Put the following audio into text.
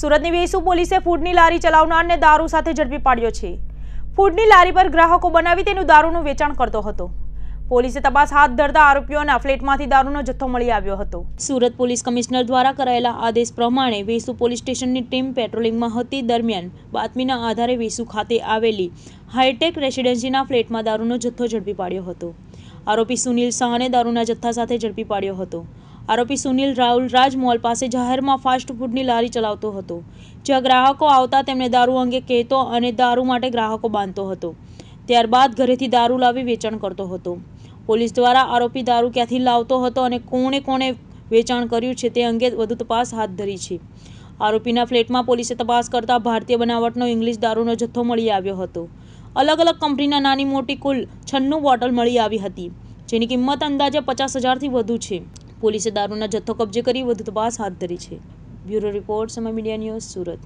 સુરતની વેસુ પોલીસે ફૂડની લારી ચલાવનારને દારૂ સાથે ઝડપી પાડ્યો છે ફૂડની લારી પર ગ્રાહકો બનાવી તેનું દારૂનું વેચાણ કરતો હતો પોલીસે તપાસ હાથ ધરતા આરોપીઓના ફ્લેટમાંથી દારૂનો જથ્થો મળી આવ્યો હતો સુરત પોલીસ કમિશનર દ્વારા કરાયેલા આદેશ પ્રમાણે વેસુ પોલીસ સ્ટેશનની ટીમ પેટ્રોલિંગમાં હતી દરમિયાન બાતમીના આધારે વેસુ ખાતે આવેલી હાઈટેક રેસિડેન્સીના ફ્લેટમાં દારૂનો જથ્થો ઝડપી પાડ્યો હતો આરોપી સુનિલ શાહને દારૂના જથ્થા સાથે ઝડપી પાડ્યો હતો આરોપી સુનિલ રાહુલ મોલ પાસે જાહેરમાં ફાસ્ટફૂડની લારી ચલાવતો હતો જ્યાં ગ્રાહકો આવતા તેમણે દારૂ અંગે કહેતો અને દારૂ માટે ગ્રાહકો બાંધતો હતો ત્યારબાદ ઘરેથી દારૂ લાવી વેચાણ કરતો હતો પોલીસ દ્વારા આરોપી દારૂ ક્યાંથી લાવતો હતો અને કોણે કોણે વેચાણ કર્યું છે તે અંગે વધુ તપાસ હાથ ધરી છે આરોપીના ફ્લેટમાં પોલીસે તપાસ કરતા ભારતીય બનાવટનો ઇંગ્લિશ દારૂનો જથ્થો મળી આવ્યો હતો અલગ અલગ કંપનીના નાની મોટી કુલ છન્નું બોટલ મળી આવી હતી જેની કિંમત અંદાજે પચાસ હજારથી વધુ છે પોલીસે દારૂના જથ્થો કબજે કરી વધુ તપાસ હાથ ધરી છે bureau report Samay media news Surat